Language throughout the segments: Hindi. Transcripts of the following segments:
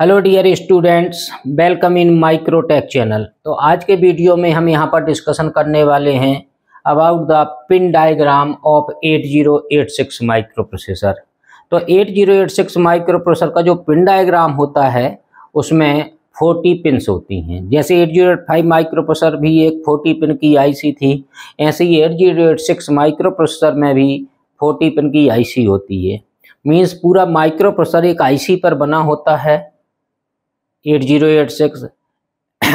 Hello dear students welcome in Microtech channel तो आज के वीडियो में हम यहाँ पर डिस्कशन करने वाले हैं about the pin diagram of 8086 microprocessor तो 8086 माइक्रो प्रोसेसर का जो पिन डायग्राम होता है उसमें 40 पिन्स होती हैं जैसे 8085 माइक्रो प्रोसेसर भी एक 40 पिन की आईसी थी ऐसे ही 8086 माइक्रो प्रोसेसर में भी फोर्टी पिन की आईसी होती है मीन्स पूरा माइक्रो प्रोसेसर एक आईसी पर बना होता है एट जीरो एट सिक्स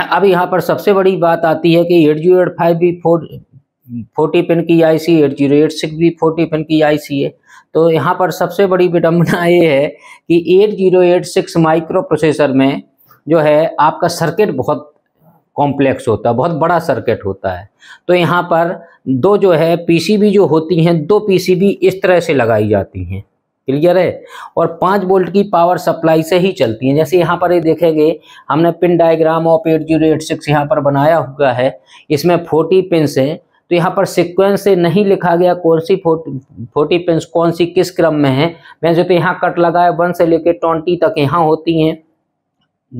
अब यहाँ पर सबसे बड़ी बात आती है कि एट जीरो एट फाइव भी फोर फोर्टी पिन की IC eight zero eight six भी फोर्टी पिन की आईसी है तो यहाँ पर सबसे बड़ी विडम्बना ये है कि eight zero eight six microprocessor में जो है आपका सर्किट बहुत कॉम्प्लेक्स होता है बहुत बड़ा सर्किट होता है तो यहाँ पर दो जो है पीसीबी जो होती हैं दो पीसीबी इस तरह से लगाई जाती हैं क्लियर है और पाँच वोल्ट की पावर सप्लाई से ही चलती है जैसे यहाँ पर ये देखेंगे हमने pin diagram of eight zero eight six यहाँ पर बनाया हुआ है इसमें फोर्टी पिन्स हैं तो यहाँ पर सिक्वेंस से नहीं लिखा गया कौन सी फोर्टी पिन्स कौन सी किस क्रम में है मैं जो तो यहाँ कट लगाया वन से लेकर ट्वेंटी तक यहाँ होती हैं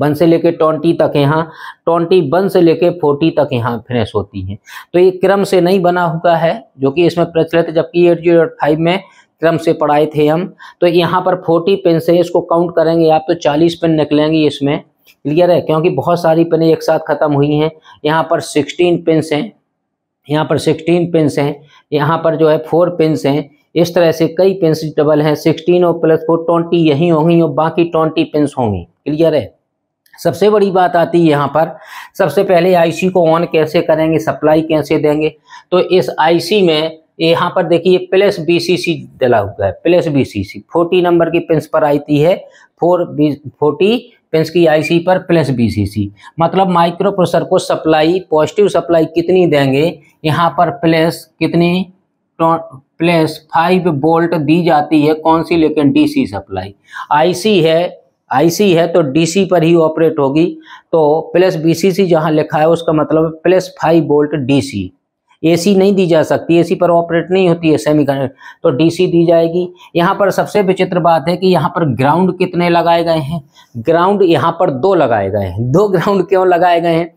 वन से लेके ट्वेंटी तक यहाँ ट्वेंटी वन से लेके फोर्टी तक यहाँ फ्रेश होती है तो ये क्रम से नहीं बना हुआ है जो कि इसमें प्रचलित जबकि एट जीरो एट फाइव में क्रम से पढ़ाए थे हम तो यहाँ पर फोर्टी पेन से इसको काउंट करेंगे आप तो चालीस पेन निकलेंगे इसमें क्लियर है क्योंकि बहुत सारी पेनें एक साथ ख़त्म हुई हैं यहाँ पर सिक्सटीन पेन्स हैं यहाँ पर सिक्सटीन पेन्स हैं यहाँ पर जो है फोर पेन्स हैं इस तरह से कई पेन्स डबल हैं सिक्सटीन और प्लस फोर ट्वेंटी यही होंगी और बाकी ट्वेंटी पेन्स होंगी क्लियर है सबसे बड़ी बात आती है यहाँ पर सबसे पहले आईसी को ऑन कैसे करेंगे सप्लाई कैसे देंगे तो इस आईसी में यहाँ पर देखिए प्लस बीसीसी डला हुआ है प्लस बीसीसी फोर्टी नंबर की पिंस पर थी है फोर बी फोर्टी पिंस की आईसी पर प्लस बीसीसी मतलब माइक्रो प्रोसेसर को सप्लाई पॉजिटिव सप्लाई कितनी देंगे यहाँ पर प्लस कितनी प्लस फाइव बोल्ट दी जाती है कौन सी लेकिन डीसी सप्लाई आईसी है आईसी है तो डीसी पर ही ऑपरेट होगी तो प्लस बीसीसी जहाँ लिखा है उसका मतलब plus five volt DC AC नहीं दी जा सकती एसी पर ऑपरेट नहीं होती है सेमी तो डीसी दी जाएगी यहाँ पर सबसे विचित्र बात है कि यहाँ पर ग्राउंड कितने लगाए गए हैं ग्राउंड यहाँ पर दो लगाए गए हैं दो ग्राउंड क्यों लगाए गए हैं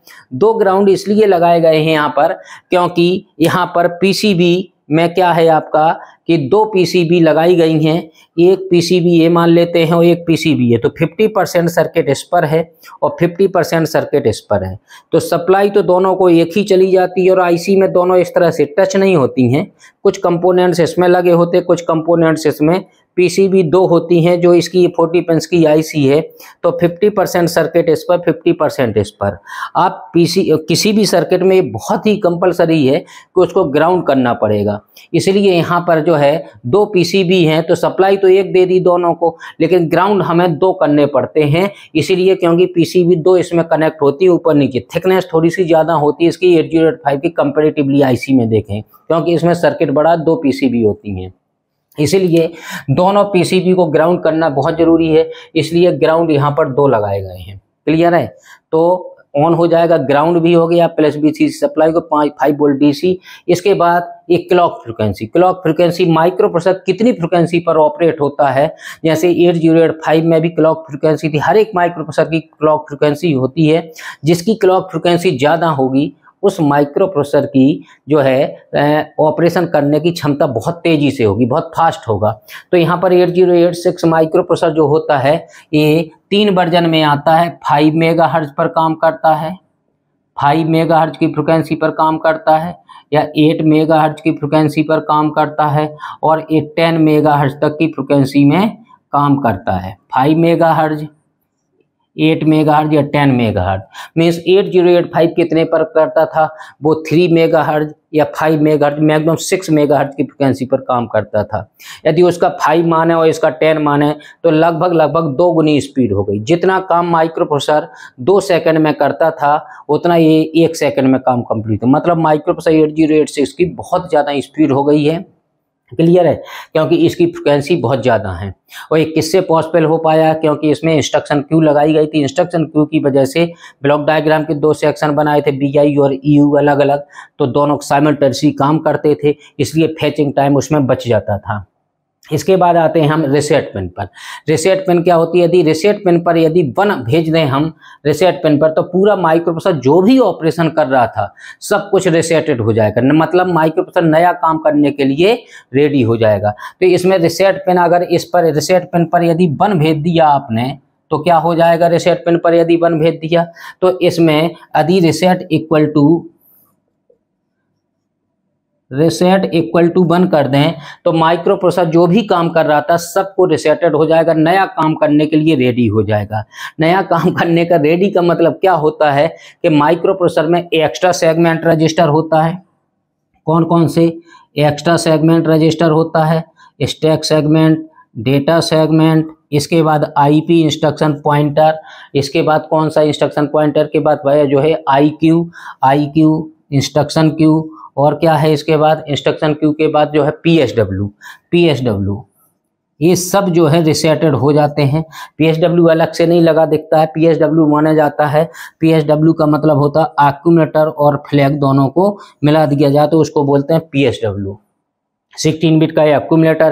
दो ग्राउंड इसलिए लगाए गए हैं यहाँ पर क्योंकि यहाँ पर पीसीबी में क्या है आपका कि दो पीसीबी लगाई गई हैं एक पीसीबी ये मान लेते हैं और एक पीसीबी ये तो 50 परसेंट सर्किट इस पर है और 50 परसेंट सर्किट इस पर है तो सप्लाई तो दोनों को एक ही चली जाती है और आईसी में दोनों इस तरह से टच नहीं होती हैं कुछ कंपोनेंट्स इसमें लगे होते कुछ कंपोनेंट्स इसमें पीसीबी दो होती हैं जो इसकी फोर्टी पेंस की आईसी है तो फिफ्टी परसेंट सर्किट इस पर फिफ्टी परसेंट इस पर आप पीसी किसी भी सर्किट में बहुत ही कंपलसरी है कि उसको ग्राउंड करना पड़ेगा इसलिए यहाँ पर जो है दो पीसीबी हैं तो सप्लाई तो एक दे दी दोनों को लेकिन ग्राउंड हमें दो करने पड़ते हैं इसीलिए क्योंकि पी दो इसमें कनेक्ट होती है ऊपर नीचे थिकनेस थोड़ी सी ज़्यादा होती है इसकी एट जीरो एट फाइव की कंपेरेटिवली आई में देखें क्योंकि इसमें सर्किट बड़ा दो पी होती हैं इसीलिए दोनों पीसीबी को ग्राउंड करना बहुत ज़रूरी है इसलिए ग्राउंड यहाँ पर दो लगाए गए हैं क्लियर है तो ऑन हो जाएगा ग्राउंड भी हो गया प्लस बी सी सप्लाई को पाँच फाइव वोल्ट डीसी इसके बाद एक clock frequency clock frequency microprocessor कितनी फ्रिक्वेंसी पर ऑपरेट होता है जैसे एट जीरो एट फाइव में भी क्लॉक फ्रिक्वेंसी थी हर एक माइक्रो प्रोसेसर की क्लॉक फ्रिक्वेंसी होती है जिसकी क्लॉक फ्रिक्वेंसी ज़्यादा होगी उस माइक्रो प्रोसेसर की जो है ऑपरेशन करने की क्षमता बहुत तेज़ी से होगी बहुत फास्ट होगा तो यहाँ पर eight zero eight six microprocessor जो होता है ये तीन वर्जन में आता है फाइव मेगा हर्ज पर काम करता है फाइव मेगा हर्ज की फ्रिक्वेंसी पर काम करता है या एट मेगा हर्ज की फ्रिक्वेंसी पर काम करता है और एट टेन मेगा हर्ज तक की फ्रिक्वेंसी में काम करता है five megahertz eight megahertz या ten megahertz means eight zero eight five कितने पर करता था वो थ्री मेगा हर्ज या five mega hertz मैगजम six mega hertz की फ्रिक्वेंसी पर काम करता था यदि उसका फाइव माने और इसका टेन माने तो लगभग लगभग दो गुनी स्पीड हो गई जितना काम प्रोसर दो सेकंड में करता था उतना ये एक सेकंड में काम कम्प्लीट हो मतलब microprocessor eight zero eight six की बहुत ज़्यादा स्पीड हो गई है क्लियर है क्योंकि इसकी फ्रिक्वेंसी बहुत ज़्यादा है और ये किससे पॉसिबल हो पाया क्योंकि इसमें इंस्ट्रक्शन क्यू लगाई गई थी इंस्ट्रक्शन क्यू की वजह से ब्लॉक डायग्राम के दो सेक्शन बनाए थे बी आई और ई e यू अलग अलग तो दोनों साइमल्टेनियसली काम करते थे इसलिए फैचिंग टाइम उसमें बच जाता था इसके बाद आते हैं हम रिसेट पेन पर रिसेट पेन क्या होती है यदि रिसेट पेन पर यदि वन भेज दें हम रिसेट पेन पर तो पूरा माइक्रोप्रोसेसर जो भी ऑपरेशन कर रहा था सब कुछ रिसेटेड हो जाएगा मतलब माइक्रोप्रोसेसर नया काम करने के लिए रेडी हो जाएगा तो इसमें रिसेट पेन अगर इस पर रिसेट पेन पर यदि वन भेज दिया आपने तो क्या हो जाएगा रिसेट पेन पर यदि वन भेज दिया तो इसमें यदि reset equal to reset equal to one कर दें तो माइक्रो प्रोसेसर जो भी काम कर रहा था सबको रिसेटेड हो जाएगा नया काम करने के लिए रेडी हो जाएगा नया काम करने का रेडी का मतलब क्या होता है कि माइक्रो प्रोसेसर में एक्स्ट्रा सेगमेंट रजिस्टर होता है कौन कौन से एक्स्ट्रा सेगमेंट रजिस्टर होता है स्टैक सेगमेंट डेटा सेगमेंट इसके बाद आईपी इंस्ट्रक्शन पॉइंटर इसके बाद कौन सा इंस्ट्रक्शन पॉइंटर के बाद भैया जो है आईक्यू आईक्यू इंस्ट्रक्शन क्यू और क्या है इसके बाद इंस्ट्रक्शन क्यू के बाद जो है P S W P S W ये सब जो है रिसेटेड हो जाते हैं पी एस डब्ल्यू अलग से नहीं लगा दिखता है पी एस डब्ल्यू माना जाता है पी एस डब्ल्यू का मतलब होता है आक्यूमेटर और फ्लैग दोनों को मिला दिया जाए तो उसको बोलते हैं P S W sixteen bit का ये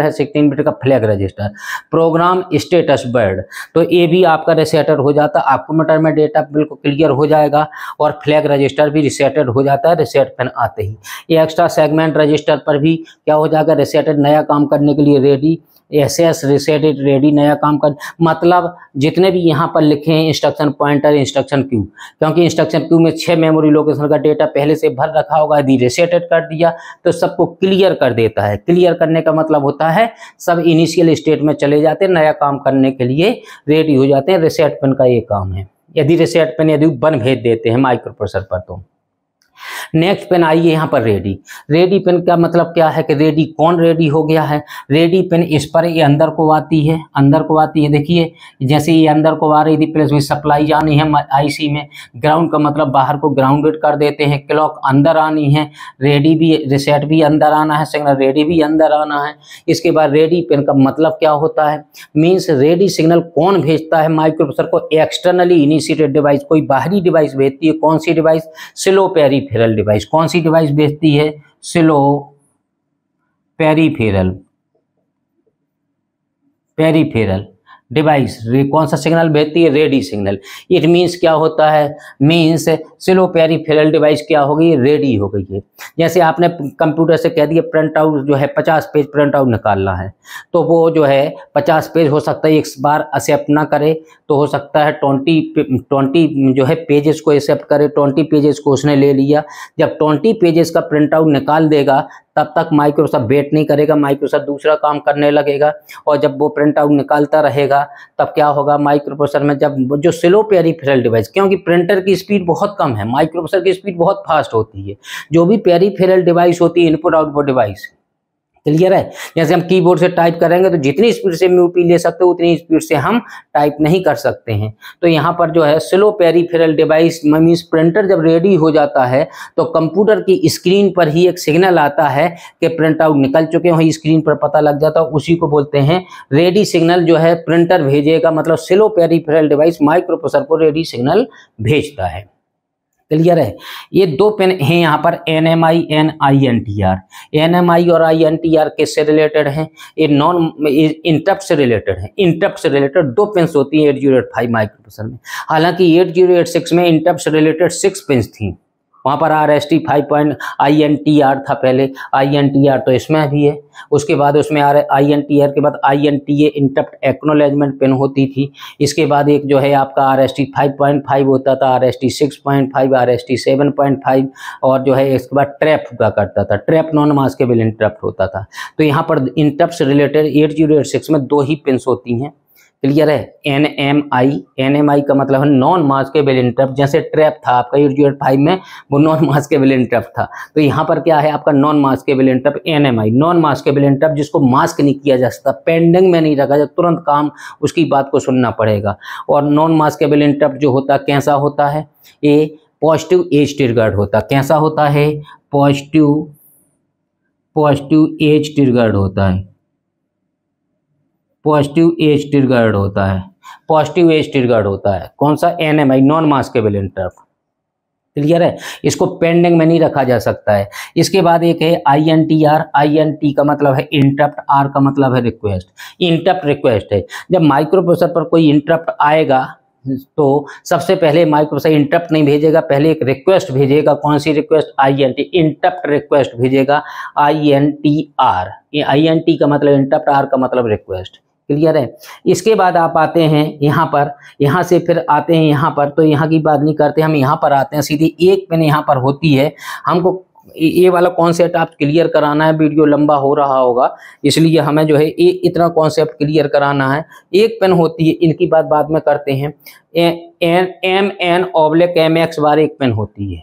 है सिक्सटीन बिट का flag register program status word तो ये भी आपका रिसेटर हो जाता है अक्यूमुलेटर में डेटा बिल्कुल क्लियर हो जाएगा और फ्लैग रजिस्टर भी रिसेटेड हो जाता है रिसेट पेन आते ही ये एक्स्ट्रा सेगमेंट रजिस्टर पर भी क्या हो जाएगा रिसेटेड नया काम करने के लिए रेडी ऐसे एस रिसेट इट रेडी नया काम कर मतलब जितने भी यहाँ पर लिखे हैं इंस्ट्रक्शन पॉइंटर इंस्ट्रक्शन क्यू क्योंकि इंस्ट्रक्शन क्यू में छः मेमोरी लोकेशन का डेटा पहले से भर रखा होगा यदि रिसेटेड कर दिया तो सबको क्लियर कर देता है क्लियर करने का मतलब होता है सब इनिशियल स्टेट में चले जाते हैं नया काम करने के लिए रेडी हो जाते हैं रिसेट पेन का ये काम है यदि रिसेट पेन यदि बन भेज देते हैं माइक्रो पर तो नेक्स्ट पेन आइए यहाँ पर रेडी रेडी पेन का मतलब क्या है कि रेडी कौन रेडी हो गया है रेडी पेन इस पर ये अंदर को आती है अंदर को आती है देखिए जैसे ये अंदर को आ रही थी प्लस में सप्लाई जानी है आईसी में ग्राउंड का मतलब बाहर को ग्राउंडेड कर देते हैं क्लॉक अंदर आनी है रेडी भी रिसेट भी अंदर आना है सिग्नल रेडी भी अंदर आना है इसके बाद रेडी पेन का मतलब क्या होता है मीन्स रेडी सिग्नल कौन भेजता है माइक्रोप्रोसर को एक्सटर्नली इनिशिएटेड डिवाइस कोई बाहरी डिवाइस भेजती है कौन सी डिवाइस स्लो पेरीफेरल डिवाइस कौन सी डिवाइस बेचती है स्लो पेरीफेरल पेरीफेरल डिवाइस कौन सा सिग्नल भेजती है रेडी सिग्नल इट मीन्स क्या होता है मीन्स सिलो फेरल डिवाइस क्या हो गई रेडी हो गई है जैसे आपने कंप्यूटर से कह दिया प्रिंट आउट जो है पचास पेज प्रिंट आउट निकालना है तो वो जो है पचास पेज हो सकता है एक बार एक्सेप्ट ना करे तो हो सकता है ट्वेंटी ट्वेंटी जो है पेजेस को एक्सेप्ट करे ट्वेंटी पेजेस को उसने ले लिया जब ट्वेंटी पेजेस का प्रिंट आउट निकाल देगा तब तक माइक्रोसॉफ्ट वेट नहीं करेगा माइक्रोसॉफ्ट दूसरा काम करने लगेगा और जब वो प्रिंट आउट निकालता रहेगा तब क्या होगा माइक्रोप्रोसर में जब जो स्लो पेरीफेरल डिवाइस क्योंकि प्रिंटर की स्पीड बहुत कम है माइक्रोप्रोसर की स्पीड बहुत फास्ट होती है जो भी पेरीफेरल डिवाइस होती है इनपुट आउटपुट डिवाइस क्लियर है जैसे हम कीबोर्ड से टाइप करेंगे तो जितनी स्पीड से म्यूपी ले सकते हो उतनी स्पीड से हम टाइप नहीं कर सकते हैं तो यहाँ पर जो है slow peripheral device means printer जब रेडी हो जाता है तो कंप्यूटर की स्क्रीन पर ही एक सिग्नल आता है कि प्रिंट आउट निकल चुके हैं स्क्रीन पर पता लग जाता है उसी को बोलते हैं रेडी सिग्नल जो है प्रिंटर भेजेगा मतलब स्लो पेरीफेरल डिवाइस माइक्रोप्रोसर को रेडी सिग्नल भेजता है क्लियर है ये दो पेन हैं यहाँ पर N M I N I N T R N M I और आई एन टी आर किससे रिलेटेड है ये नॉन इंटप से रिलेटेड है इंटप से रिलेटेड दो पेन्स होती है eight zero eight five microprocessor में हालांकि एट जीरो एट सिक्स में इंटप से रिलेटेड सिक्स पेन्स थी वहाँ पर R S T five point I N T R था पहले आई एन टी आर तो इसमें भी है उसके बाद उसमें R I N T R के बाद I N T A interrupt acknowledgement pin होती थी इसके बाद एक जो है आपका R S T five point five होता था R S T six point five R S T seven point five और जो है इसके बाद ट्रैप हुआ करता था ट्रैप नॉन मास्केबल इंटरप्ट होता था तो यहाँ पर इंटप्ट से related eight zero eight six में दो ही पेन्स होती हैं क्लियर है N M I N M I का मतलब है नॉन मास्केबल इंटरप्ट जैसे ट्रैप था आपका यूर फाइव में वो नॉन मास्केबल इंटरप्ट था तो यहाँ पर क्या है आपका non maskable interrupt N M I non maskable interrupt जिसको मास्क नहीं किया जा सकता पेंडिंग में नहीं रखा जा तुरंत काम उसकी बात को सुनना पड़ेगा और नॉन मास्केबल इंटरप्ट जो होता है कैसा होता है ए पॉजिटिव एज ट्रिगर्ड होता कैसा होता है पॉजिटिव पॉजिटिव एज ट्रिगर्ड होता है पॉजिटिव एज ट्रिगर्ड होता है पॉजिटिव एज ट्रिगर्ड होता है कौन सा N M I non maskable interrupt clear है इसको पेंडिंग में नहीं रखा जा सकता है इसके बाद एक है I N T R I N T का मतलब है इंटरप्ट आर का मतलब है रिक्वेस्ट इंटरप्ट रिक्वेस्ट है जब माइक्रो प्रोसेसर पर कोई इंटरप्ट आएगा तो सबसे पहले माइक्रोसॉफ्ट इंटरप्ट नहीं भेजेगा पहले एक रिक्वेस्ट भेजेगा कौन सी request I N T interrupt request भेजेगा I N T R I N T का मतलब इंटरप्ट आर का मतलब रिक्वेस्ट क्लियर है इसके बाद आप आते हैं यहाँ पर यहाँ से फिर आते हैं यहाँ पर तो यहाँ की बात नहीं करते हम यहाँ पर आते हैं सीधी एक पेन यहाँ पर होती है हमको ये वाला कॉन्सेप्ट आप क्लियर कराना है वीडियो लंबा हो रहा होगा इसलिए हमें जो है ये इतना कॉन्सेप्ट क्लियर कराना है एक पेन होती है इनकी बात बाद में करते हैं M N oblique M X bar एक पेन होती है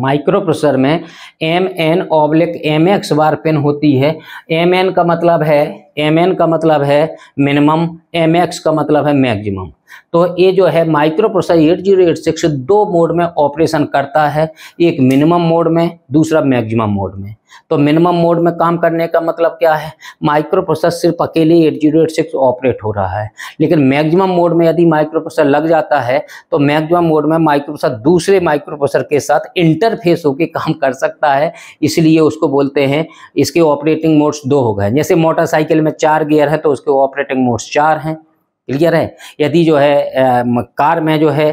माइक्रोप्रोसेसर में M N oblique M X bar pin होती है एम एन का मतलब है एम एन का मतलब है मिनिमम एम एक्स का मतलब है मैक्सिमम तो ये जो है microprocessor eight zero eight six दो मोड में ऑपरेशन करता है एक मिनिमम मोड में दूसरा मैक्सिमम मोड में तो मिनिमम मोड में काम करने का मतलब क्या है माइक्रो प्रोसेसर सिर्फ अकेले eight zero eight six operate हो रहा है लेकिन मैक्सिमम मोड में यदि माइक्रो प्रोसेसर लग जाता है तो मैक्सिमम मोड में माइक्रो प्रोसेसर दूसरे माइक्रो प्रोसेसर के साथ इंटरफेस होकर काम कर सकता है इसलिए उसको बोलते हैं इसके ऑपरेटिंग मोड्स दो हो गए जैसे मोटरसाइकिल में चार गियर है तो उसके ऑपरेटिंग मोड्स चार हैं क्लियर है यदि जो है कार में जो है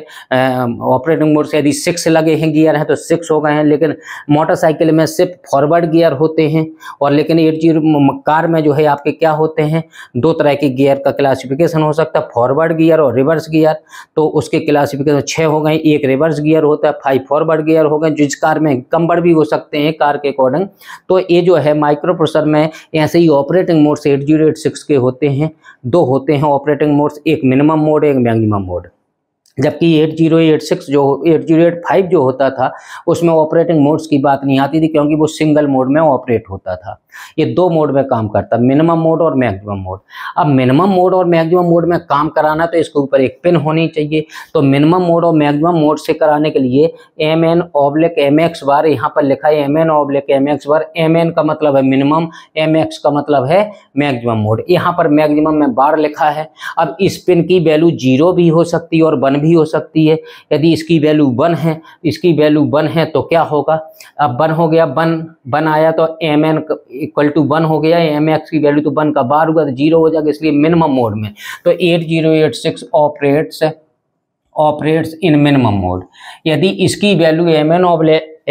ऑपरेटिंग मोड से यदि सिक्स लगे हैं गियर हैं तो सिक्स हो गए हैं लेकिन मोटरसाइकिल में सिर्फ फॉरवर्ड गियर होते हैं और लेकिन एट जीरो कार में जो है आपके क्या होते हैं दो तरह के गियर का क्लासिफिकेशन हो सकता है फॉरवर्ड गियर और रिवर्स गियर तो उसके क्लासिफिकेशन छः हो गए एक रिवर्स गियर होता है फाइव फॉरवर्ड गियर हो गए जिस कार में कम्बर भी हो सकते हैं कार के अकॉर्डिंग तो ये जो है माइक्रोप्रोसर में ऐसे ही ऑपरेटिंग मोड से एट जीरो एट सिक्स के होते हैं दो होते हैं ऑपरेटिंग मोड मोड्स एक मिनिमम मोड एक मैक्सिमम मोड जबकि 8086 जो 8085 जो होता था उसमें ऑपरेटिंग मोड्स की बात नहीं आती थी क्योंकि वो सिंगल मोड में ऑपरेट होता था ये दो मोड में काम करता मिनिमम मोड और मैक्सिमम मोड अब मिनिमम मोड और मैक्सिमम मोड में काम कराना तो इसके ऊपर एक पिन होनी चाहिए तो मिनिमम मोड और मैक्सिमम मोड से कराने के लिए M N oblique M X bar यहाँ पर लिखा है M N oblique M X bar M N का मतलब है मिनिमम एम एक्स का मतलब है मैक्सिमम मोड यहाँ पर मैक्सिमम में बार लिखा है अब इस पिन की वैल्यू जीरो भी हो सकती है और वन भी हो सकती है यदि इसकी वैल्यू वन है इसकी वैल्यू वन है तो क्या होगा अब वन हो गया वन वन आया तो M N equal to one हो गया एम एक्स की वैल्यू तो वन का बार हुआ तो जीरो हो जाएगा इसलिए मिनिमम मोड में तो eight zero eight six operates operates in minimum mode यदि इसकी value M N of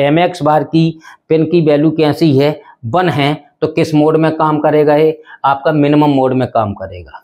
M X bar की पेन की वैल्यू कैसी है वन है तो किस मोड में काम करेगा ये आपका मिनिमम मोड में काम करेगा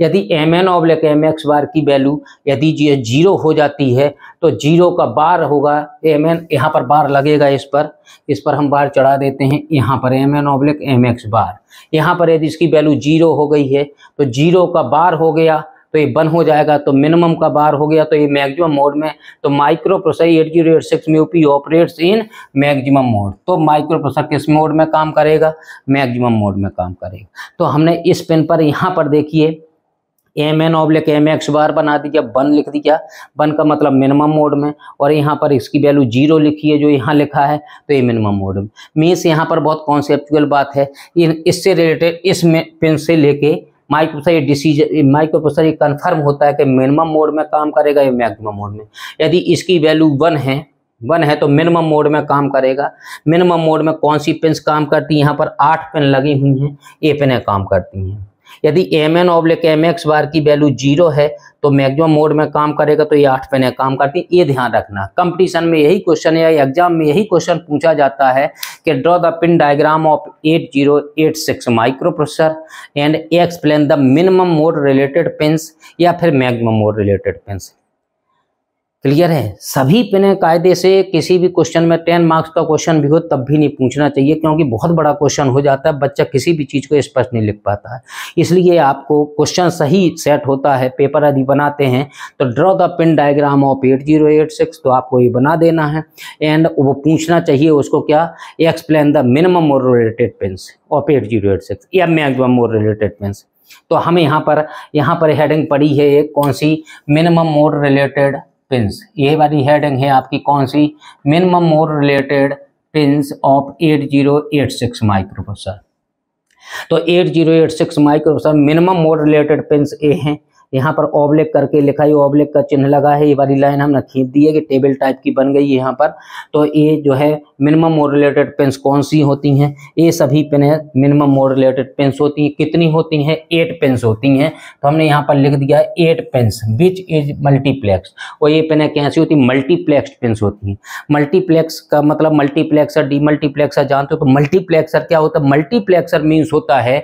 यदि M N oblique M X bar की वैल्यू यदि ये जीरो हो जाती है तो जीरो का बार होगा एम एन यहाँ पर बार लगेगा इस पर इस पर हम बार चढ़ा देते हैं यहाँ पर M N oblique M X bar यहाँ पर यदि इसकी वैल्यू जीरो हो गई है तो जीरो का बार हो गया तो ये बन हो जाएगा तो मिनिमम का बार हो गया तो ये मैक्सिमम मोड में तो microprocessor eight zero eight six में UP operates in maximum mode तो माइक्रो प्रोसर किस मोड में काम करेगा मैक्सिमम मोड में काम करेगा तो हमने इस पेन पर यहाँ पर देखिए M N oblique M X bar बना दिया वन बन लिख दिया वन बन का मतलब मिनिमम मोड में और यहाँ पर इसकी वैल्यू जीरो लिखी है जो यहाँ लिखा है तो ये मिनिमम मोड में मीन्स यहाँ पर बहुत कॉन्सेप्चुअल बात है इससे रिलेटेड इस पेन से लेके माइक्रोसर ये डिसीजन माइक्रोप्रोसर ये कन्फर्म होता है कि मिनिमम मोड में काम करेगा या मैक्मम मोड में यदि इसकी वैल्यू वन है वन है तो मिनिमम मोड में काम करेगा मिनिमम मोड में कौन सी पिन काम करती है यहाँ पर आठ पिन लगी हुई हैं ये पिनें काम करती हैं यदि M N oblique M X bar की वैल्यू जीरो है तो मैक्सिमम मोड में काम करेगा तो ये आठ पेने काम करती है ये ध्यान रखना कंपटीशन में यही क्वेश्चन या एग्जाम में यही क्वेश्चन पूछा जाता है कि draw the pin diagram of eight zero eight six microprocessor and explain the minimum mode related pin या फिर maximum mode related pin clear है सभी पिने कायदे से किसी भी क्वेश्चन में टेन मार्क्स का क्वेश्चन भी हो तब भी नहीं पूछना चाहिए क्योंकि बहुत बड़ा क्वेश्चन हो जाता है बच्चा किसी भी चीज़ को स्पष्ट नहीं लिख पाता है इसलिए आपको क्वेश्चन सही सेट होता है पेपर यदि बनाते हैं तो draw the pin diagram of eight zero eight six तो आपको ये बना देना है एंड वो पूछना चाहिए उसको क्या एक्सप्लेन द मिनिमम और related pins of eight zero eight six या मैक्सिमम और रिलेटेड पिन्स तो हम यहाँ पर यहाँ पर हेडिंग पड़ी है एक कौन सी मिनिमम मोड रिलेटेड पिंस ये वाली हेडिंग है आपकी कौन सी minimum mode related pins of 8086 microprocessor तो 8086 microprocessor minimum mode related pins ए हैं यहाँ पर ओब्लेक करके लिखा है ओब्लेक का चिन्ह लगा है ये वाली लाइन हमने खींच दी है कि टेबल टाइप की बन गई है यहाँ पर तो ये जो है मिनिमम और रिलेटेड पेंस कौन सी होती हैं ये सभी पेन मिनिमम और रिलेटेड पेंस होती हैं कितनी होती हैं एट पेंस होती हैं तो हमने यहाँ पर लिख दिया है eight pins which is multiplex और ये पेने कैसी होती है मल्टीप्लेक्सड पेंस होती हैं मल्टीप्लेक्स का मतलब मल्टीप्लेक्सर डी मल्टीप्लेक्सर जानते हो तो मल्टीप्लेक्सर क्या होता है मल्टीप्लेक्सर मीन्स होता है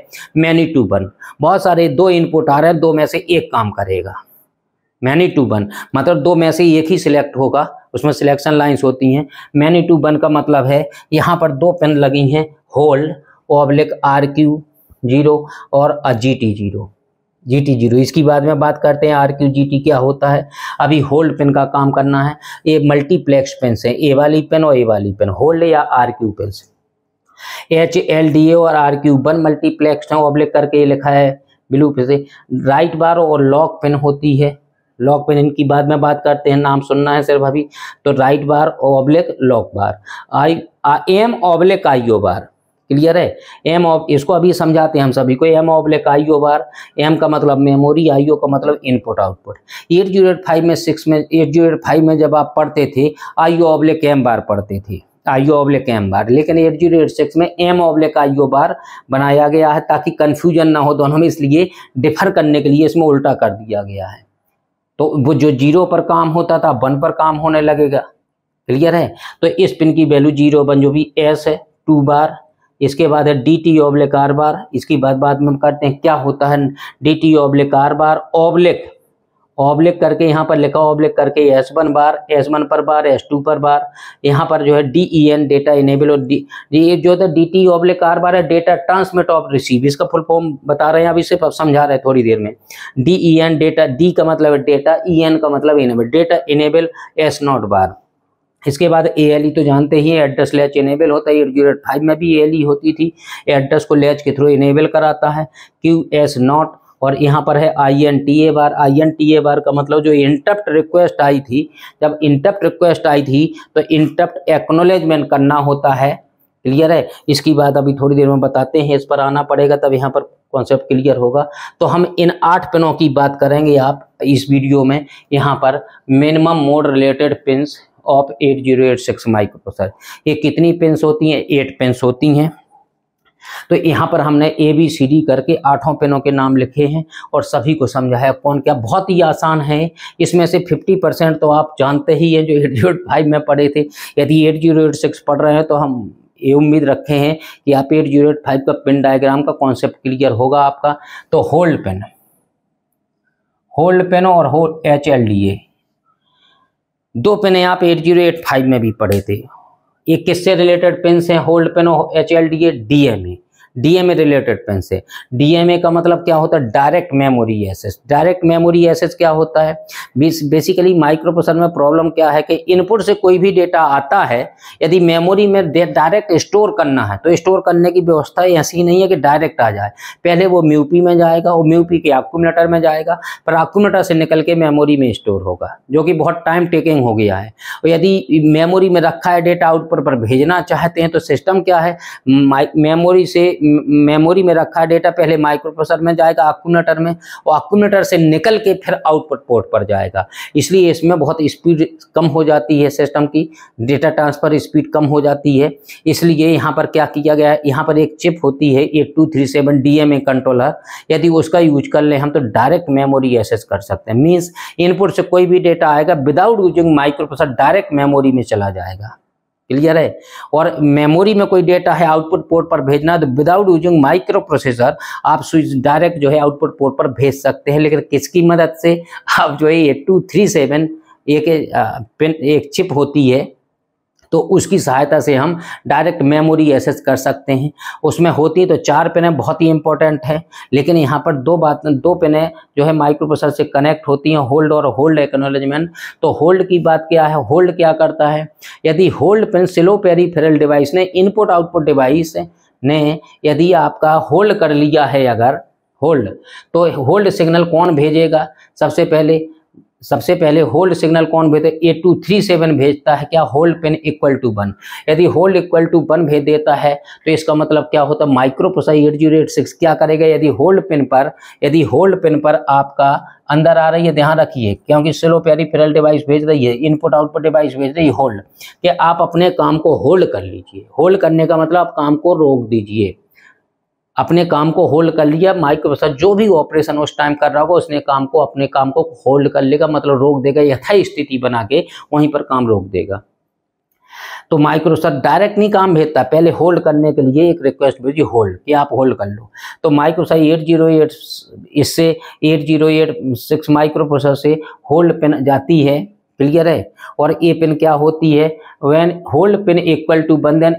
मैनी टू वन बहुत सारे दो इनपुट आ रहे हैं दो में से एक काम करेगा मैनी टू वन मतलब दो में से एक ही सिलेक्ट होगा उसमें सिलेक्शन लाइंस होती हैं मैनी टू वन का मतलब है यहाँ पर दो पेन लगी हैं hold oblique R Q zero और G T zero G T zero इसकी बाद में बात करते हैं आर क्यू जी टी क्या होता है अभी होल्ड पेन का काम करना है ये मल्टीप्लेक्स पेन से ए वाली पेन और ए वाली पेन होल्ड या आर क्यू पेन से एच एल डी ए और आर क्यू वन मल्टीप्लेक्स है ओब्लिक करके लिखा है ब्लू पे से राइट बार और लॉक पेन होती है लॉक पेन इनकी बाद में बात करते हैं नाम सुनना है सिर्फ अभी तो write bar oblique lock bar I M oblique IO bar clear है एम ऑफ इसको अभी समझाते हैं हम सभी को M oblique IO bar M का मतलब मेमोरी आईओ का मतलब input output eight zero eight five में सिक्स में एट जीरो एट फाइव में जब आप पढ़ते थे आईओ ऑब्लिक एम बार पढ़ते थे आईओ ऑब्लिक एम बार लेकिन एट जीरो एट सिक्स में एम ऑब्लिक आईओ बार बनाया गया है ताकि कन्फ्यूजन ना हो दोनों में इसलिए डिफर करने के लिए इसमें उल्टा कर दिया गया है तो वो जो जीरो पर काम होता था वन पर काम होने लगेगा क्लियर है तो इस पिन की वैल्यू जीरो वन जो भी एस है टू बार इसके बाद है D T oblique R bar इसकी बाद बाद में हम करते हैं क्या होता है D T oblique R bar oblique oblique करके यहाँ पर लिखा ऑब्लिक करके S one bar S one पर बार एस टू पर बार यहाँ पर जो है D E N data enable और डी ये जो तो है D T oblique R bar है डेटा ट्रांसमिट ऑफ रिसीव इसका फुल फॉर्म बता रहे हैं अभी सिर्फ समझा रहे हैं थोड़ी देर में D E N data D का मतलब है डेटा ई एन का मतलब enable data enable S not bar इसके बाद ए एल ई तो जानते ही है एड्रेस लैच इनेबल होता है ग्रेड फाइव में भी ए एल ई होती थी एड्रेस को लैच के थ्रू इनेबल कराता है क्यू एस नॉट और यहाँ पर है I N T A bar I N T A bar का मतलब जो इंटरप्ट रिक्वेस्ट आई थी जब इंटरप्ट रिक्वेस्ट आई थी तो इंटरप्ट एक्नोलेजमेंट करना होता है क्लियर है इसकी बात अभी थोड़ी देर में बताते हैं इस पर आना पड़ेगा तब यहाँ पर कॉन्सेप्ट क्लियर होगा तो हम इन आठ पिनों की बात करेंगे आप इस वीडियो में यहाँ पर minimum mode related pin of eight zero eight six microprocessor ये कितनी पिन होती हैं एट पिन होती हैं तो यहाँ पर हमने ए बी सी डी करके आठों पेनों के नाम लिखे हैं और सभी को समझाया कौन क्या बहुत ही आसान है इसमें से 50 परसेंट तो आप जानते ही हैं जो एट जीरो फाइव में पढ़े थे यदि एट जीरो एट सिक्स पढ़ रहे हैं तो हम ये उम्मीद रखे हैं कि आप एट जीरो एट फाइव का पेन डायग्राम का कॉन्सेप्ट क्लियर होगा आपका तो होल्ड पेन होल्ड पेन और hold H L D A दो पेने आप एट जीरो एट फाइव में भी पढ़े थे ये किससे रिलेटेड पेन्स हैं hold pin H L D A D M A DMA related pin से डीएमए का मतलब क्या होता है direct memory access direct memory access क्या होता है बेसिकली माइक्रोप्रोसेसर में प्रॉब्लम क्या है कि इनपुट से कोई भी डेटा आता है यदि मेमोरी में डायरेक्ट स्टोर करना है तो स्टोर करने की व्यवस्था ऐसी नहीं है कि डायरेक्ट आ जाए पहले वो म्यूपी में जाएगा और म्यूपी के आक्यूमलेटर में जाएगा पर आक्यूमलेटर से निकल के मेमोरी में स्टोर होगा जो कि बहुत टाइम टेकिंग हो गया है और यदि मेमोरी में रखा है डेटा आउटपुट पर भेजना चाहते हैं तो सिस्टम क्या है मेमोरी से मेमोरी में रखा डेटा पहले माइक्रोप्रोसेसर में जाएगा आकुनेटर में और आकुनेटर से निकल के फिर आउटपुट पोर्ट पर जाएगा इसलिए इसमें बहुत स्पीड कम हो जाती है सिस्टम की डेटा ट्रांसफ़र स्पीड कम हो जाती है इसलिए यहाँ पर क्या किया गया है यहाँ पर एक चिप होती है A two three seven D M A controller यदि उसका यूज कर लें हम तो डायरेक्ट मेमोरी एसेस कर सकते हैं मीन्स इनपुट से कोई भी डेटा आएगा without using microprocessor direct memory में चला जाएगा क्लियर है और मेमोरी में कोई डेटा है आउटपुट पोर्ट पर भेजना तो विदाउट यूजिंग माइक्रो प्रोसेसर आप स्विच डायरेक्ट जो है आउटपुट पोर्ट पर भेज सकते हैं लेकिन किसकी मदद से आप जो है ये टू थ्री सेवन एक एक चिप होती है तो उसकी सहायता से हम डायरेक्ट मेमोरी एसेस कर सकते हैं उसमें होती है तो चार पेनें बहुत ही इंपॉर्टेंट है लेकिन यहाँ पर दो बात दो पेनें जो है माइक्रो प्रोसेसर से कनेक्ट होती हैं होल्ड और होल्ड एक्नोलॉजमेंट तो होल्ड की बात क्या है होल्ड क्या करता है यदि hold pin slow peripheral device ने इनपुट आउटपुट डिवाइस ने यदि आपका होल्ड कर लिया है अगर होल्ड तो होल्ड सिग्नल कौन भेजेगा सबसे पहले सबसे पहले होल्ड सिग्नल कौन भेजता है ए टू थ्री सेवन भेजता है क्या hold pin equal to one यदि होल्ड इक्वल टू वन भेज देता है तो इसका मतलब क्या होता है microprocessor eight zero eight six क्या करेगा यदि होल्ड पेन पर यदि होल्ड पेन पर आपका अंदर आ रही है ध्यान रखिए क्योंकि स्लो पेरीफेरल डिवाइस भेज रही है इनपुट आउटपुट डिवाइस भेज रही है होल्ड कि आप अपने काम को होल्ड कर लीजिए होल्ड करने का मतलब आप काम को रोक दीजिए अपने काम को होल्ड कर लिया माइक्रोप्रोसेसर जो भी ऑपरेशन उस टाइम कर रहा होगा उसने काम को अपने काम को होल्ड कर लेगा मतलब रोक देगा यथा स्थिति बना के वहीं पर काम रोक देगा तो माइक्रोसॉफ्ट डायरेक्ट नहीं काम भेजता पहले होल्ड करने के लिए एक रिक्वेस्ट भेजी होल्ड कि आप होल्ड कर लो तो माइक्रोसॉफ्ट एट जीरो एट इससे eight zero eight six microprocessor से होल्ड पे जाती है क्लियर है और ए पिन क्या होती है when hold pin equal to one then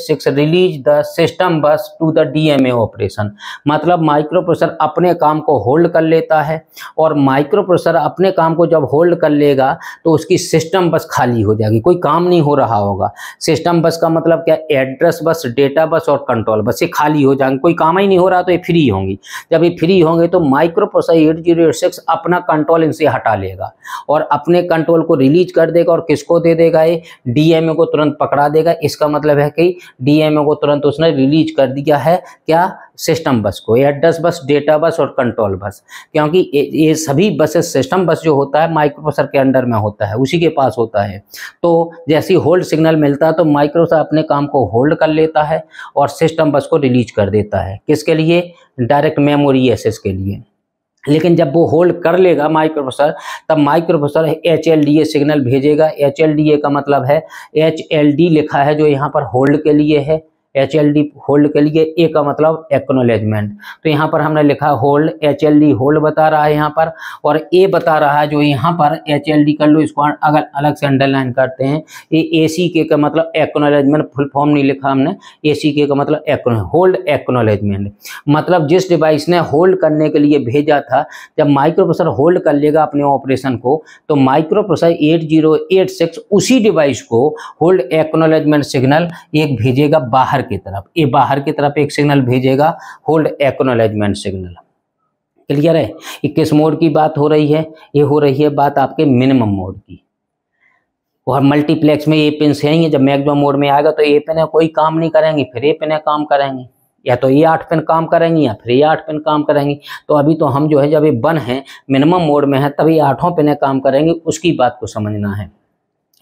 six release the system bus to the DMA operation मतलब माइक्रो प्रोसेसर अपने काम को होल्ड कर लेता है और माइक्रो प्रोसेसर अपने काम को जब होल्ड कर लेगा तो उसकी सिस्टम बस खाली हो जाएगी कोई काम नहीं हो रहा होगा सिस्टम बस का मतलब क्या एड्रेस बस डेटा बस और कंट्रोल बस ये खाली हो जाएंगे कोई काम ही नहीं हो रहा तो ये फ्री होंगी जब ये फ्री होंगे तो माइक्रो प्रोसेसर एट अपना कंट्रोल इनसे हटा लेगा और अपने कंट्रोल को रिलीज कर देगा और किसको दे देगा ये डीएमए को तुरंत पकड़ा देगा इसका मतलब है कि डीएमए को तुरंत उसने रिलीज कर दिया है क्या सिस्टम बस को एड्रेस बस डेटा बस और कंट्रोल बस क्योंकि ये सभी बसेस सिस्टम बस जो होता है माइक्रोप्रोसेसर के अंडर में होता है उसी के पास होता है तो जैसे ही होल्ड सिग्नल मिलता है तो माइक्रोसर अपने काम को होल्ड कर लेता है और सिस्टम बस को रिलीज कर देता है किसके लिए डायरेक्ट मेमोरी एसेस के लिए लेकिन जब वो होल्ड कर लेगा माइक्रोप्रोसेसर तब microprocessor H L D A signal भेजेगा एच एल डी ए का मतलब है एच एल डी लिखा है जो यहाँ पर होल्ड के लिए है एच एल डी होल्ड के लिए ए का मतलब एक्नोलेजमेंट तो यहाँ पर हमने लिखा hold H L D hold बता रहा है यहाँ पर और ए बता रहा है जो यहाँ पर एच एल डी कर लो इसको अगर अलग से अंडरलाइन करते हैं ये ए सी के का मतलब एक्नोलेजमेंट फुल फॉर्म नहीं लिखा हमने ए सी के का मतलब होल्ड एक्नोलेजमेंट मतलब जिस डिवाइस ने होल्ड करने के लिए भेजा था जब माइक्रोप्रोसर होल्ड कर लेगा अपने ऑपरेशन को तो एट जीरो एट सिक्स उसी डिवाइस को होल्ड एक्नोलेजमेंट सिग्नल एक भेजेगा बाहर की तरफ ये बाहर की तरफ एक सिग्नल भेजेगा होल्ड एक्नोलेजमेंट सिग्नल क्लियर है ये किस मोड की बात हो रही है ये हो रही है बात आपके मिनिमम मोड की और मल्टीप्लेक्स में ये पिन से ही है जब मैक्सिमम मोड में आएगा तो ये पिन कोई काम नहीं करेंगे फिर ये पिन काम करेंगे या तो ये आठ पिन काम करेंगी या फिर ये आठ पिन काम करेंगी तो अभी तो हम जो है जब ये बन है मिनिमम मोड में है तभी आठों पिन काम करेंगे उसकी बात को समझना है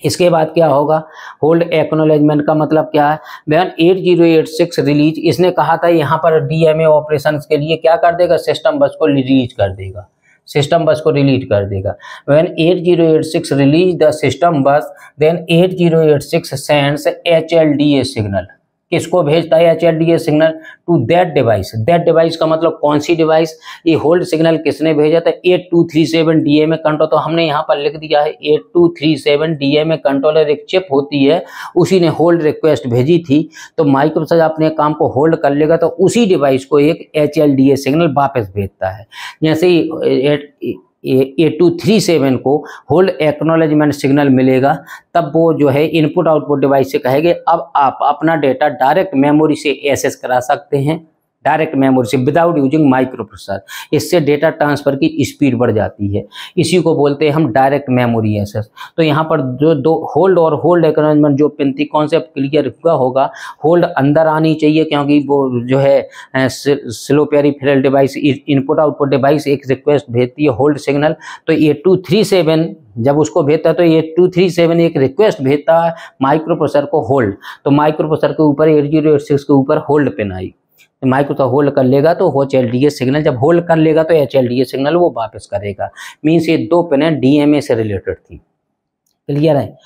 इसके बाद क्या होगा होल्ड एक्नोलेजमेंट का मतलब क्या है बहन 8086 रिलीज इसने कहा था यहाँ पर डीएमए ऑपरेशन के लिए क्या कर देगा सिस्टम बस को रिलीज कर देगा सिस्टम बस को रिलीज कर देगा when 8086 release the system bus then 8086 zero H L D A signal किसको भेजता है H D A signal to that device that device का मतलब कौन सी डिवाइस ये होल्ड सिग्नल किसने भेजा था eight two three seven D A में कंट्रोल तो हमने यहाँ पर लिख दिया है eight two three seven D A में कंट्रोलर एक चिप होती है उसी ने होल्ड रिक्वेस्ट भेजी थी तो माइक्रोसॉफ्ट अपने काम को होल्ड कर लेगा तो उसी डिवाइस को एक एच सिग्नल वापस भेजता है जैसे ही ए टू थ्री सेवन को होल्ड एक्नोलेजमेंट सिग्नल मिलेगा तब वो जो है इनपुट आउटपुट डिवाइस से कहेगा अब आप अपना डेटा डायरेक्ट मेमोरी से एसेस करा सकते हैं डायरेक्ट मेमोरी से विदाउट यूजिंग माइक्रो प्रोसेसर इससे डेटा ट्रांसफर की स्पीड बढ़ जाती है इसी को बोलते हैं हम डायरेक्ट मेमोरी एक्सेस तो यहाँ पर जो दो होल्ड और होल्ड एक्नोलॉजमेंट जो पिंती कॉन्सेप्ट क्लियर हुआ होगा होल्ड अंदर आनी चाहिए क्योंकि वो जो है slow peripheral device input output device एक रिक्वेस्ट भेजती है होल्ड सिग्नल तो ये टू थ्री सेवन जब उसको भेजता है तो ये टू थ्री सेवन एक रिक्वेस्ट भेजता है माइक्रो प्रोसेसर को होल्ड तो माइक्रो प्रोसेसर के ऊपर एट जीरो एट सिक्स के ऊपर होल्ड पिन आई माइक तो होल्ड कर लेगा तो एच एल सिग्नल जब होल्ड कर लेगा तो एच एल सिग्नल वो वापस करेगा मीन्स ये दो पेनें डीएमए से रिलेटेड थी क्लियर है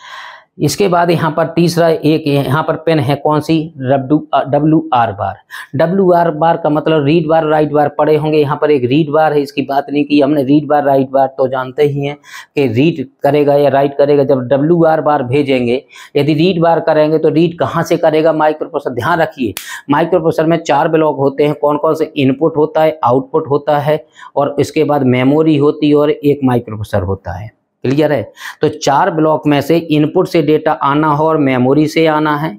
इसके बाद यहाँ पर तीसरा एक यहाँ पर पेन है कौन सी W W R bar W R bar का मतलब रीड बार राइट बार पड़े होंगे यहाँ पर एक रीड बार है इसकी बात नहीं की हमने रीड बार राइट बार तो जानते ही हैं कि रीड करेगा या राइट करेगा जब डब्लू आर बार भेजेंगे यदि रीड बार करेंगे तो रीड कहाँ से करेगा माइक्रोप्रोसर ध्यान रखिए माइक्रोप्रोसर में चार ब्लॉक होते हैं कौन कौन से इनपुट होता है आउटपुट होता है और इसके बाद मेमोरी होती है और एक माइक्रोप्रोसर होता है क्लियर है तो चार ब्लॉक में से इनपुट से डेटा आना हो और मेमोरी से आना है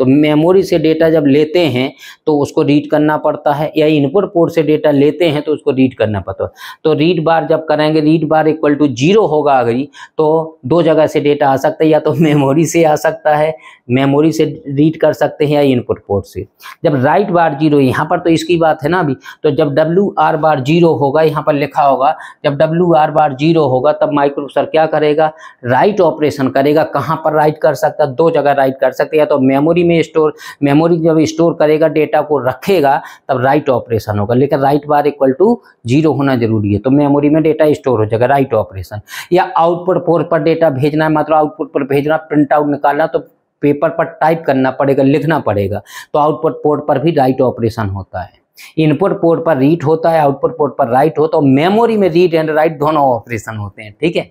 तो मेमोरी से डेटा जब लेते हैं तो उसको रीड करना पड़ता है या इनपुट पोर्ट से डेटा लेते हैं तो उसको रीड करना पड़ता है तो रीड बार जब करेंगे read bar equal to zero होगा अगर तो दो जगह से डेटा आ सकता है या तो मेमोरी से आ सकता है मेमोरी से रीड कर सकते हैं या इनपुट पोर्ट से जब राइट बार जीरो यहाँ पर तो इसकी बात है ना अभी तो जब डब्ल्यू आर बार जीरो होगा यहाँ पर लिखा होगा जब डब्ल्यू आर बार जीरो होगा तब माइक्रोप्रोसेसर क्या करेगा राइट ऑपरेशन करेगा कहाँ पर राइट कर सकता है दो जगह राइट कर सकते हैं या तो मेमोरी में स्टोर मेमोरी जब स्टोर करेगा डेटा को रखेगा तब राइट ऑपरेशन होगा लेकिन write bar equal to zero होना जरूरी है तो मेमोरी में डेटा स्टोर हो जाएगा राइट ऑपरेशन या आउटपुट पोर्ट पर डेटा भेजना है मतलब आउटपुट पर भेजना प्रिंट आउट निकालना तो पेपर पर टाइप करना पड़ेगा लिखना पड़ेगा तो आउटपुट पोर्ट पर भी राइट ऑपरेशन होता है इनपुट पोर्ट पर रीड होता है आउटपुट पोर्ट पर राइट होता है मेमोरी में रीड एंड राइट दोनों ऑपरेशन होते हैं ठीक है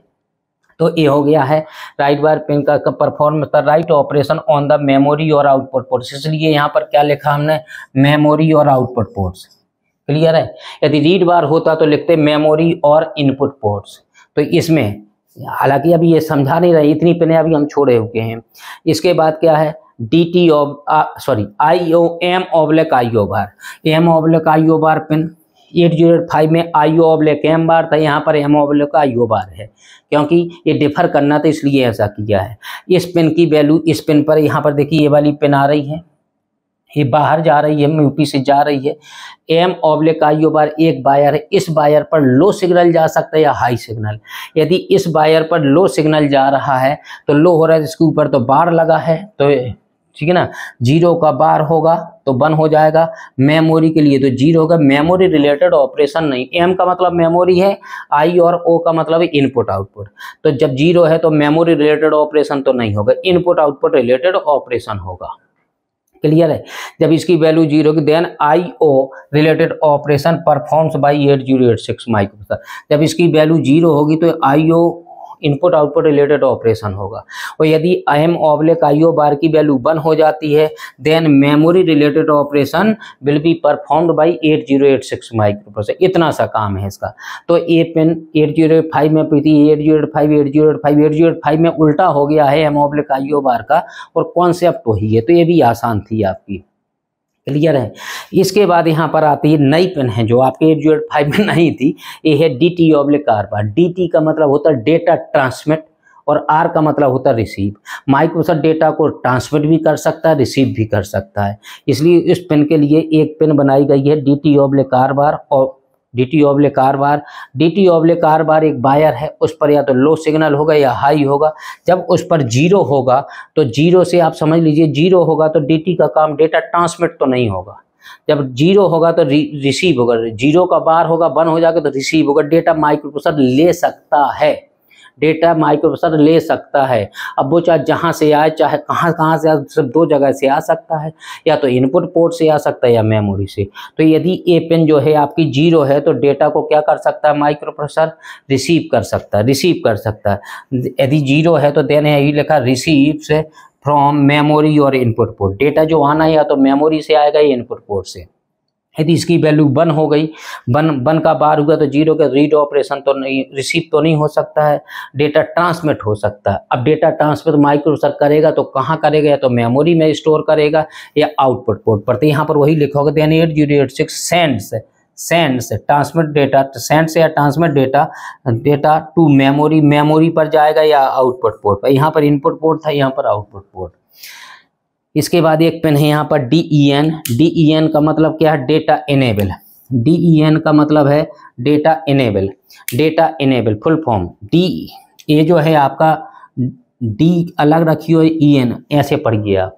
तो ये हो गया है राइट बार पिन का परफॉर्म कर write operation on the memory और आउटपुट पोर्ट्स इसलिए यहाँ पर क्या लिखा हमने मेमोरी और आउटपुट पोर्ट्स क्लियर है यदि रीड बार होता तो लिखते मेमोरी और इनपुट पोर्ट्स तो इसमें हालांकि अभी ये समझा नहीं रहे इतनी पिने अभी हम छोड़े हुए हैं इसके बाद क्या है D T sorry I O M oblique I O bar M oblique I O bar pin eight zero eight five में आई ओ ऑब्लेक एम बार था यहाँ पर एम ऑब्लेक आई ओ बार है क्योंकि ये डिफर करना था तो इसलिए ऐसा किया है इस पेन की वैल्यू इस पेन पर यहाँ पर देखिए ये वाली पेन आ रही है ये बाहर जा रही है यूपी से जा रही है एम ऑब्लिक आईओ बार एक बायर है इस बायर पर लो सिग्नल जा सकता है या हाई सिग्नल यदि इस बायर पर लो सिग्नल जा रहा है तो लो हो रहा है इसके ऊपर तो बार लगा है तो ठीक है ना जीरो का बार होगा तो वन हो जाएगा मेमोरी के लिए तो जीरो होगा मेमोरी रिलेटेड ऑपरेशन नहीं एम का मतलब मेमोरी है आई और ओ का मतलब इनपुट आउटपुट तो जब जीरो है तो मेमोरी रिलेटेड ऑपरेशन तो नहीं होगा इनपुट आउटपुट रिलेटेड ऑपरेशन होगा क्लियर है जब इसकी वैल्यू जीरो की then I O related operation performs by eight zero eight six microphone जब इसकी वैल्यू जीरो होगी तो I O input output related operation होगा और यदि एम ऑब्लिक आईओ बार की वैल्यू वन हो जाती है then memory related operation will be performed by eight zero eight six microprocessor इतना सा काम है इसका तो A pin eight zero five में पीती eight zero eight five eight zero eight five eight zero eight five में उल्टा हो गया है एम ऑब्लिक आईओ बार का और कॉन्सेप्ट वही है तो ये भी आसान थी आपकी क्लियर है इसके बाद यहाँ पर आती है नई पेन है जो आपके एट फाइव में नहीं थी ये है डी टी ऑब्लिक आर पर डी टी का मतलब होता है डेटा ट्रांसमिट और आर का मतलब होता है रिसीव माइक्रोसॉफ्ट डेटा को ट्रांसमिट भी कर सकता है रिसीव भी कर सकता है इसलिए इस पेन के लिए एक पेन बनाई गई है D T oblique R bar और डी टी ओबले कारोबार डी टी ओबले कारोबार एक बायर है उस पर या तो लो सिग्नल होगा या हाई होगा जब उस पर जीरो होगा तो जीरो से आप समझ लीजिए जीरो होगा तो डी टी का काम डेटा ट्रांसमिट तो नहीं होगा जब जीरो होगा तो रिसीव होगा जीरो का बार होगा बंद हो जाएगा तो रिसीव होगा डेटा माइक्रोप्रोसेसर ले सकता है डेटा माइक्रोप्रोसेसर ले सकता है अब वो चाहे जहाँ से आए चाहे कहाँ कहाँ से आए सिर्फ दो जगह से आ सकता है या तो इनपुट पोर्ट से आ सकता है या मेमोरी से तो यदि ए पेन जो है आपकी जीरो है तो डेटा को क्या कर सकता है प्रोसर रिसीव कर सकता है रिसीव कर सकता है यदि जीरो है तो देने यही लिखा रिसीव से फ्रॉम मेमोरी और इनपुट पोर्ट डेटा जो आना है या तो मेमोरी से आएगा या इनपुट पोर्ट से यदि इसकी वैल्यू वन हो गई वन वन का बार हुआ तो जीरो का रीड ऑपरेशन तो नहीं रिसीव तो नहीं हो सकता है डेटा ट्रांसमिट हो सकता है अब डेटा ट्रांसमिट माइक्रोसर करेगा तो कहाँ करेगा या तो मेमोरी में स्टोर करेगा या आउटपुट पोर्ट पर तो यहाँ पर वही लिखा होगा तो यानी eight zero eight six sends sends transmit data sends या transmit data data to memory memory पर जाएगा या आउटपुट पोर्ट पर यहाँ पर इनपुट पोर्ट था यहाँ पर आउटपुट पोर्ट इसके बाद एक पेन है यहाँ पर D E N D E N का मतलब क्या है data enable D E N का मतलब है data enable data enable full form D A जो है आपका डी अलग रखी हो ई एन e ऐसे पढ़ गया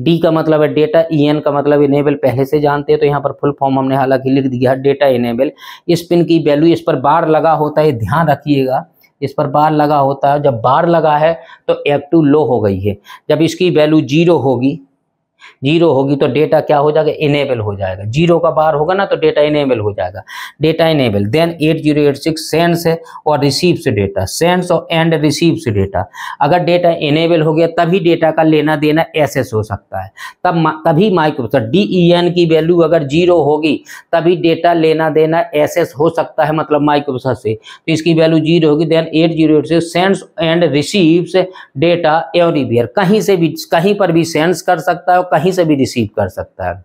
डी का मतलब है डेटा ई एन का मतलब इनेबल पहले से जानते हैं तो यहाँ पर फुल फॉर्म हमने हालांकि लिख दिया है डेटा इनेबल इस पिन की वैल्यू इस पर बार लगा होता है ध्यान रखिएगा इस पर बार लगा होता है जब बार लगा है तो एक्टिव टू लो हो गई है जब इसकी वैल्यू जीरो होगी जीरो होगी तो डेटा क्या हो जाएगा इनेबल हो जाएगा जीरो का बार होगा ना तो डेटा इनेबल हो जाएगा data enable then eight zero eight six sends है और रिसीव से डेटा सेंड्स और एंड रिसीव से डेटा अगर डेटा इनेबल हो गया तभी डेटा का लेना देना एसेस हो सकता है तब तभी माइक्रोसॉफ्ट डी ई एन की वैल्यू अगर जीरो होगी तभी डेटा लेना देना एसेस हो सकता है मतलब माइक्रोसॉफ्ट से तो इसकी वैल्यू जीरो होगी then eight zero eight six sends and receives data everywhere कहीं से भी कहीं पर भी सेंड्स कर सकता है और कहीं कहीं से भी रिसीव कर सकता है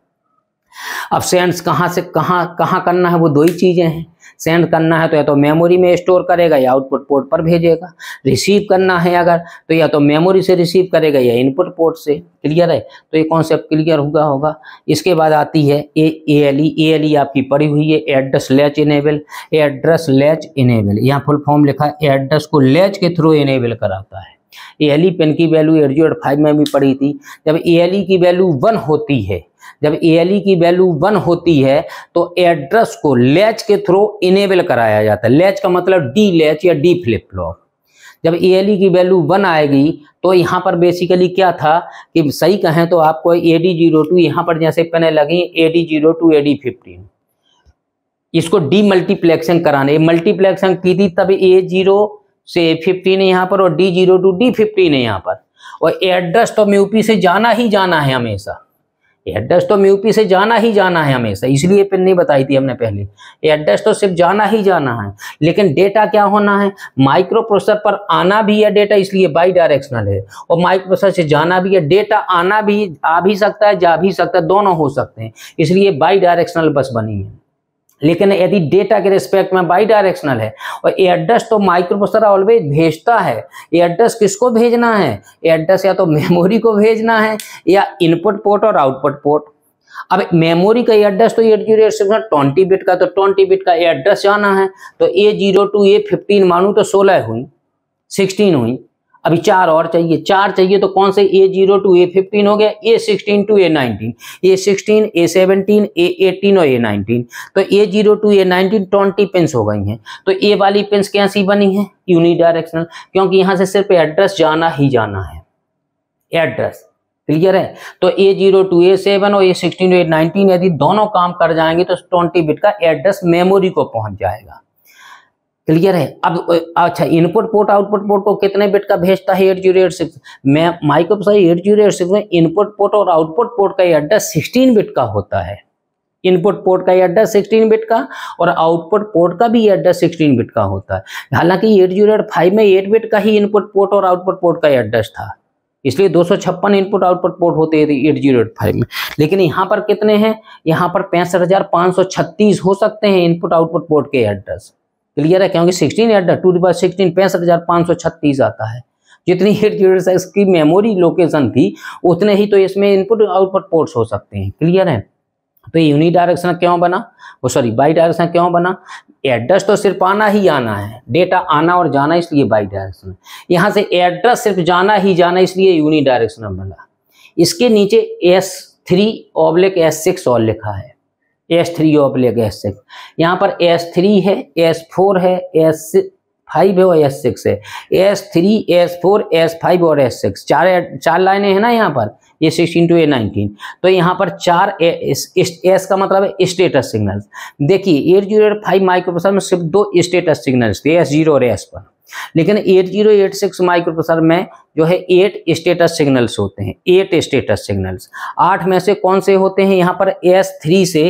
अब सेंड्स कहाँ से कहाँ कहाँ करना है वो दो ही चीज़ें हैं सेंड करना है तो या तो मेमोरी में स्टोर करेगा या आउटपुट पोर्ट पर भेजेगा रिसीव करना है अगर तो या तो मेमोरी से रिसीव करेगा या इनपुट पोर्ट से क्लियर है तो ये कॉन्सेप्ट क्लियर हुआ होगा इसके बाद आती है ए ए एल ई ए एल ई आपकी पड़ी हुई है address latch enable address latch enable यहाँ फुल फॉर्म लिखा है एड्रेस को लैच के थ्रू इनेबल कराता है ए पेन e की वैल्यू एट जीरो फाइव में भी पड़ी थी जब ए e की वैल्यू वन होती है जब ए e की वैल्यू वन होती है तो एड्रेस को लैच के थ्रू इनेबल कराया जाता है लैच का मतलब डी लैच या डी फ्लिप फ्लॉप जब ए की वैल्यू वन आएगी तो यहाँ पर बेसिकली क्या था कि सही कहें तो आपको ए डी जीरो टू यहाँ पर जैसे पेने लगी A D zero to A D fifteen इसको डी मल्टीप्लेक्सिंग कराने मल्टीप्लेक्सिंग की थी तब ए जीरो से ए फिफ्टीन है यहाँ पर और D zero to D fifteen है यहाँ पर और एड्रेस तो म्यूपी से जाना ही जाना है हमेशा एड्रेस तो म्यूपी से जाना ही जाना है हमेशा इसलिए पिन नहीं बताई थी हमने पहले एड्रेस तो सिर्फ जाना ही जाना है लेकिन डेटा क्या होना है माइक्रो प्रोसेसर पर आना भी है डेटा इसलिए बाई डायरेक्शनल है और माइक्रो प्रोसेसर से जाना भी है डेटा आना भी आ भी सकता है जा भी सकता है दोनों हो सकते हैं इसलिए बाई डायरेक्शनल बस बनी है लेकिन यदि डेटा के रिस्पेक्ट में बाई डायरेक्शनल है और एड्रेस तो माइक्रोप्रोसेसर ऑलवेज भेजता है एड्रेस किसको भेजना है एड्रेस या तो मेमोरी को भेजना है या इनपुट पोर्ट और आउटपुट पोर्ट अब मेमोरी का एड्रेस तो एट जीरो ट्वेंटी बिट का तो ट्वेंटी बिट का एड्रेस जाना है तो A zero to A fifteen मानू तो सोलह हुई सिक्सटीन हुई अभी चार और चाहिए चार चाहिए तो कौन से A zero to A fifteen हो गया A sixteen to A nineteen A sixteen A seventeen A eighteen और ए नाइनटीन तो A zero to A nineteen twenty pins हो गई हैं तो ए वाली पेंस कैसी बनी है यूनिडायरेक्शनल क्योंकि यहाँ से सिर्फ एड्रेस जाना ही जाना है एड्रेस क्लियर है तो A zero to A seven और A sixteen to A nineteen यदि दोनों काम कर जाएंगे तो ट्वेंटी बिट का एड्रेस मेमोरी को पहुंच जाएगा क्लियर है अब अच्छा इनपुट पोर्ट आउटपुट पोर्ट को कितने बिट का भेजता है एट जीरो एट सिक्स मैं micro sorry eight zero eight six में इनपुट पोर्ट और आउटपुट पोर्ट का अड्डा सिक्सटीन बिट का होता है इनपुट पोर्ट का अड्डा 16 बिट का और आउटपुट पोर्ट का भी अड्डा 16 बिट का होता है हालांकि एट जीरो एट फाइव में एट बिट का ही इनपुट पोर्ट और आउटपुट पोर्ट का एड्रेस था इसलिए दो इनपुट आउटपुट पोर्ट होते हैं एट जीरो एट फाइव में लेकिन यहाँ पर कितने हैं यहाँ पर पैंसठ हो सकते हैं इनपुट आउटपुट पोर्ट के एड्रेस क्लियर है क्योंकि sixteen eight to D sixteen पैंसठ हज़ार पाँच सौ छत्तीस आता है जितनी हिट जीरो की मेमोरी लोकेशन थी उतने ही तो इसमें इनपुट आउटपुट पोर्ट्स हो सकते हैं क्लियर है तो यूनिट डायरेक्शन क्यों बना वो सॉरी बाई डायरेक्शन क्यों बना एड्रेस तो सिर्फ आना ही आना है डेटा आना और जाना इसलिए बाई डायरेक्शन यहाँ से एड्रेस सिर्फ जाना ही जाना इसलिए यूनिट डायरेक्शन बना इसके नीचे S three oblique S six और लिखा है S three oblique S six यहाँ पर एस थ्री है एस फोर है एस फाइव है और एस सिक्स है S three S four S five और एस सिक्स चार चार लाइनें हैं ना यहाँ पर ये सिक्सटीन टू ए नाइनटीन तो यहाँ पर चार एस का मतलब है स्टेटस सिग्नल देखिए eight zero eight five microprocessor में सिर्फ दो स्टेटस सिग्नल्स थे एस जीरो और एस पर लेकिन 8086 माइक्रोप्रोसेसर में जो है एट स्टेटस सिग्नल्स होते हैं एट स्टेटस सिग्नल्स आठ में से कौन से होते हैं यहाँ पर एस थ्री से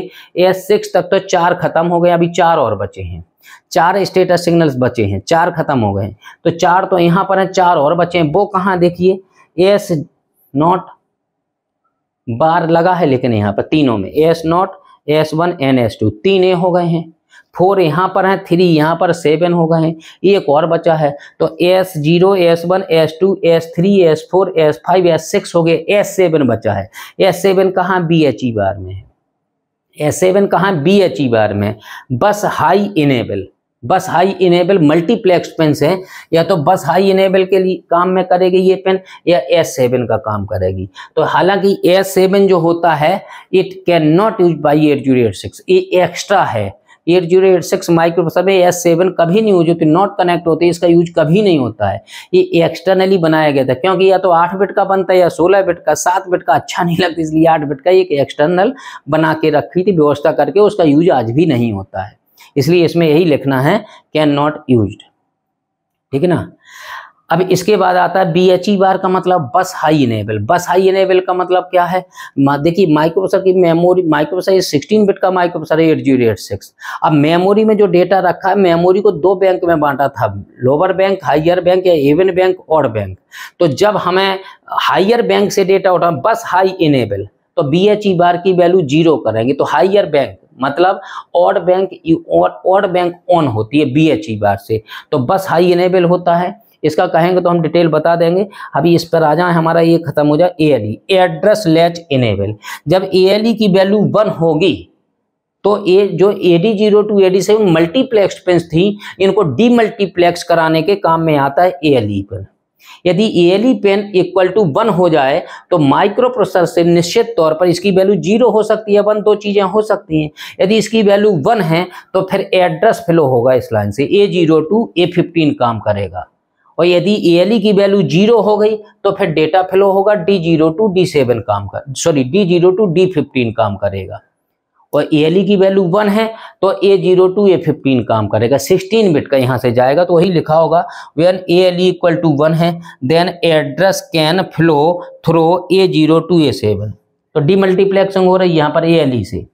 एस सिक्स तक तो चार खत्म हो गए अभी चार और बचे हैं चार स्टेटस सिग्नल्स बचे हैं चार खत्म हो गए तो चार तो यहाँ पर हैं चार और बचे हैं वो कहाँ देखिए एस नॉट बार लगा है लेकिन यहाँ पर तीनों में S not S one and S two तीन ए हो गए हैं फोर यहाँ पर है थ्री यहाँ पर सेवन हो गए हैं एक और बचा है तो S zero S one S two S three S four S five S six हो गए एस सेवन बचा है एस सेवन कहाँ बी एच ई बार में है एस सेवन कहाँ बी एच ई बार में bus high enable bus high enable multiplex pin है या तो बस हाई इनेबल के लिए काम में करेगी ये पेन या एस सेवन का काम करेगी तो हालांकि एस सेवन जो होता है it can not use by eight zero eight six ये एक्स्ट्रा है eight zero eight six microprocessor S seven कभी नहीं यूज होती नॉट कनेक्ट होती इसका यूज कभी नहीं होता है ये एक्सटर्नली बनाया गया था क्योंकि या तो आठ बिट का बनता है या सोलह बिट का सात बिट का अच्छा नहीं लगता इसलिए आठ बिट का एक एक्सटर्नल बना के रखी थी व्यवस्था करके उसका यूज आज भी नहीं होता है इसलिए इसमें यही लिखना है कैन नॉट यूज ठीक है ना अब इसके बाद आता है बी एच ई बार का मतलब bus high enable bus high enable का मतलब क्या है देखिए माइक्रोसर की मेमोरी माइक्रोप्रोसेसर सिक्सटीन बिट का है एट जीरो एट सिक्स अब मेमोरी में जो डेटा रखा है मेमोरी को दो बैंक में बांटा था लोअर बैंक हाइयर बैंक या एवन बैंक और बैंक तो जब हमें हाइयर बैंक से डेटा उठा बस हाई इनेबल तो बी एच ई बार की वैल्यू जीरो करेंगे तो हाइयर बैंक मतलब odd bank odd bank on होती है बी एच ई बार से तो बस हाई इनेबल होता है इसका कहेंगे तो हम डिटेल बता देंगे अभी इस पर आ जाए हमारा ये खत्म हो जाए A e। Address latch enable जब ए e की वैल्यू वन होगी तो ए जो A D zero to A D seven multiplex pins थी इनको डी मल्टीप्लेक्स कराने के काम में आता है ए एल ई पेन यदि A L E pin equal to one हो जाए तो माइक्रो प्रोसेसर से निश्चित तौर पर इसकी वैल्यू जीरो हो सकती है वन दो चीज़ें हो सकती हैं यदि इसकी वैल्यू वन है तो फिर एड्रेस फिलो होगा इस लाइन से A zero to A fifteen काम करेगा और यदि ए e की वैल्यू जीरो हो गई तो फिर डेटा फ्लो होगा D zero to D seven काम कर sorry D zero to D fifteen काम करेगा और ए e की वैल्यू वन है तो A zero to A fifteen काम करेगा सिक्सटीन बिट का यहाँ से जाएगा तो वही लिखा होगा when A L equal to one है then address can flow through A zero to A seven तो डी मल्टीप्लेक्सिंग हो रही है यहाँ पर ए एल ई से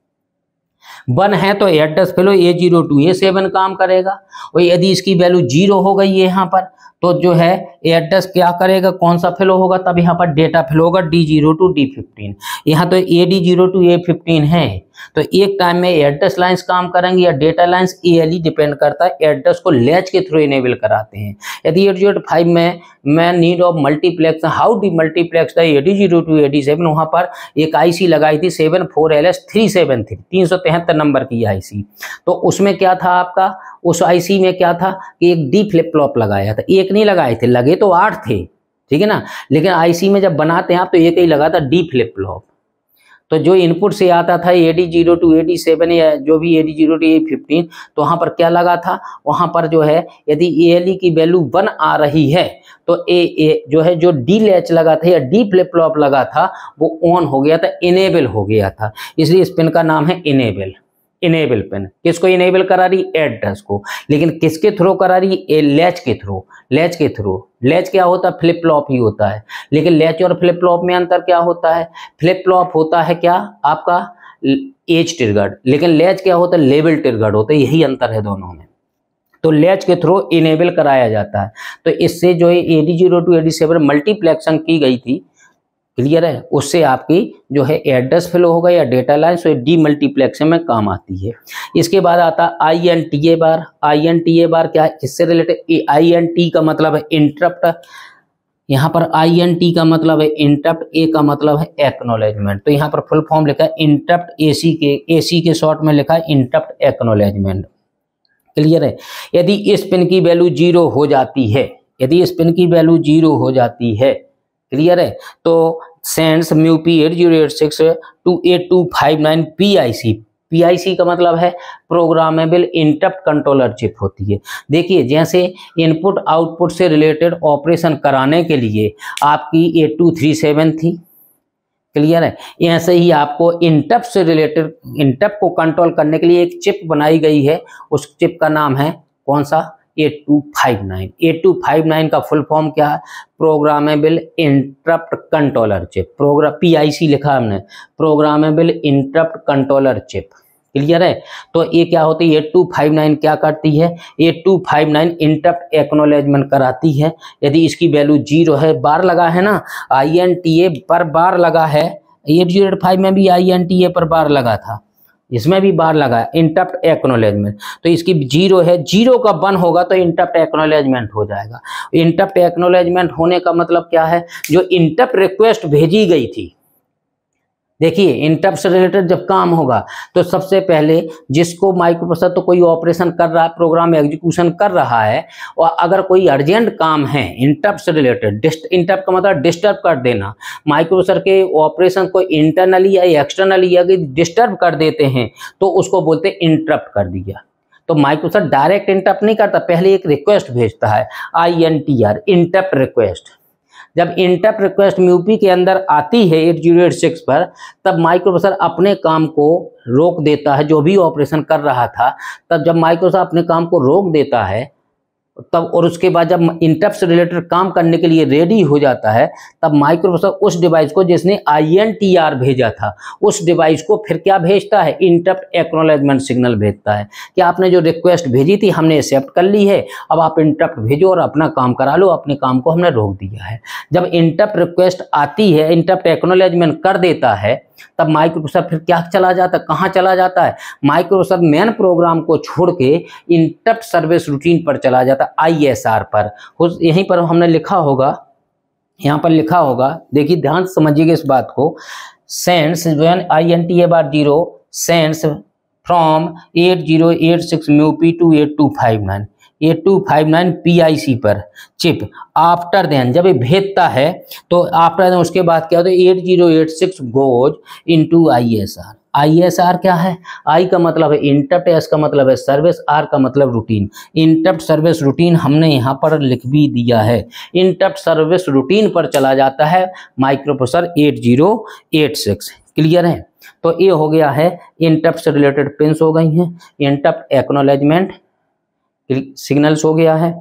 वन है तो address flow A zero to A seven काम करेगा और यदि इसकी वैल्यू जीरो हो गई है यहाँ पर तो जो है एड्रेस क्या करेगा कौन सा फ्लो होगा तब यहाँ पर डेटा फ्लो होगा D zero to D fifteen यहाँ तो A D zero to A fifteen है तो एक टाइम में एड्रेस लाइंस काम करेंगे या डेटा लाइंस ई डिपेंड करता है एड्रेस को लेच के थ्रू इनेबल कराते हैं यदि एट जीरो फाइव में मैं need of multiplex how demultiplex था AD zero to AD seven वहाँ पर एक आईसी लगाई थी seven four L S three seven three तीन सौ तिहत्तर नंबर की आईसी तो उसमें क्या था आपका उस आईसी में क्या था कि एक डी फ्लिप फ्लॉप लगाया था एक नहीं लगाए थे लगे तो आठ थे ठीक है ना लेकिन आईसी में जब बनाते हैं आप तो एक ही लगा था डी फ्लिप फ्लॉप तो जो इनपुट से आता था A D zero to A D seven या जो भी A D zero to A fifteen तो वहाँ पर क्या लगा था वहाँ पर जो है यदि ए एल ई की वैल्यू वन आ रही है तो ए ए जो है जो डी लैच लगा था या डी फ्लिप फ्लॉप लगा था वो ऑन हो गया था इनेबल हो गया था इसलिए स्पिन का नाम है इनेबल इनेबल पिन किसको इनेबल करा रही एड्रेस को लेकिन किसके थ्रू करा रही ए लैच के थ्रू लैच के थ्रू लैच क्या होता है फ्लिप फ्लॉप ही होता है लेकिन लैच और फ्लिप फ्लॉप में अंतर क्या होता है फ्लिप फ्लॉप होता है क्या आपका एज टिरगर्ड लेकिन लैच क्या होता है लेवल टिरगर्ड होता है यही अंतर है दोनों में तो लैच के थ्रू इनेबल कराया जाता है तो इससे जो है A D zero to A D seven multiplexing की गई थी क्लियर है उससे आपकी जो है एड्रेस फिल होगा या data line so demultiplex में काम आती है इसके बाद आता है I N T A bar I N T A bar क्या है इससे रिलेटेड आई एन टी का मतलब है इंटरप्ट यहाँ पर आई एन टी का मतलब है इंटरप्ट ए का मतलब है एक्नोलेजमेंट तो यहाँ पर फुल फॉर्म लिखा है इंटरप्ट ए सी के ए सी के शॉर्ट में लिखा है इंटरप्ट एक्नोलेजमेंट क्लियर है यदि इस पिन की वैल्यू जीरो हो जाती है यदि इस पिन की वैल्यू जीरो हो जाती है क्लियर है तो sends mu eight zero eight six to eight two five nine P I C P I C का मतलब है प्रोग्रामेबल इंटरप्ट कंट्रोलर चिप होती है देखिए जैसे इनपुट आउटपुट से रिलेटेड ऑपरेशन कराने के लिए आपकी ए टू थ्री सेवन थी क्लियर है ऐसे ही आपको इंटप से रिलेटेड इंटप को कंट्रोल करने के लिए एक चिप बनाई गई है उस चिप का नाम है कौन सा A two five nine A two five nine का फुल फॉर्म क्या है programmable interrupt controller chip program PIC लिखा हमने programmable interrupt controller chip clear है तो ये क्या होती है ए टू फाइव नाइन क्या करती है A two five nine interrupt acknowledgement कराती है यदि इसकी वैल्यू जीरो है बार लगा है ना आई एन टी ए पर बार लगा है एट जीरो एट फाइव में भी आई एन टी ए पर बार लगा था इसमें भी बार लगा है एक्नोलेजमेंट तो इसकी जीरो है जीरो का वन होगा तो इंटरप्ट एक्नोलेजमेंट हो जाएगा इंटरप्ट एक्नोलेजमेंट होने का मतलब क्या है जो इंटरप्ट रिक्वेस्ट भेजी गई थी देखिए इंटरप्ट से रिलेटेड जब काम होगा तो सबसे पहले जिसको माइक्रोप्रोसेसर तो कोई ऑपरेशन कर रहा है प्रोग्राम एग्जीक्यूशन कर रहा है और अगर कोई अर्जेंट काम है इंटरप्ट से रिलेटेड इंटरप्ट का मतलब डिस्टर्ब कर देना माइक्रोप्रोसेसर के ऑपरेशन को इंटरनली या एक्सटर्नली या डिस्टर्ब कर देते हैं तो उसको बोलते इंटरप्ट कर दिया तो माइक्रोसर डायरेक्ट इंटरप्ट नहीं करता पहले एक रिक्वेस्ट भेजता है I N T R interrupt request जब इंटरप्ट रिक्वेस्ट म्यूपी के अंदर आती है एट जीरो एट सिक्स पर तब माइक्रोप्रोसेसर अपने काम को रोक देता है जो भी ऑपरेशन कर रहा था तब जब माइक्रोसॉफ्ट अपने काम को रोक देता है तब और उसके बाद जब इंटरप्ट से रिलेटेड काम करने के लिए रेडी हो जाता है तब माइक्रोसॉफ्ट उस डिवाइस को जिसने आई भेजा था उस डिवाइस को फिर क्या भेजता है इंटरप्ट एक्नोलेजमेंट सिग्नल भेजता है कि आपने जो रिक्वेस्ट भेजी थी हमने एक्सेप्ट कर ली है अब आप इंटरप्ट भेजो और अपना काम करा लो अपने काम को हमने रोक दिया है जब इंटरप्ट रिक्वेस्ट आती है इंटरप्ट एक्नोलेजमेंट कर देता है तब माइक्रोसॉफ्ट फिर क्या चला जाता है कहाँ चला जाता है माइक्रोसॉफ्ट मेन प्रोग्राम को छोड़ के इंटरप्ट सर्विस रूटीन पर चला जाता है आईएसआर पर यहीं पर हमने लिखा होगा यहाँ पर लिखा होगा देखिए ध्यान समझिएगा इस बात को सेंस जो I N T A bar zero sends from eight zero eight six mu P to eight two five nine A two five nine P I C पर चिप आफ्टर देन जब ये भेजता है तो आफ्टर देन उसके बाद क्या होता है eight zero eight six goes into I S R I S R क्या है आई का मतलब है इंटरप्ट एस का मतलब है सर्विस आर का मतलब रूटीन इंटरप्ट सर्विस रूटीन हमने यहाँ पर लिख भी दिया है इंटरप्ट सर्विस रूटीन पर चला जाता है microprocessor eight zero eight six clear है तो ये हो गया है इंटरप्ट से रिलेटेड पिंस हो गई हैं इंटरप्ट एक्नोलेजमेंट सिग्नल हो गया है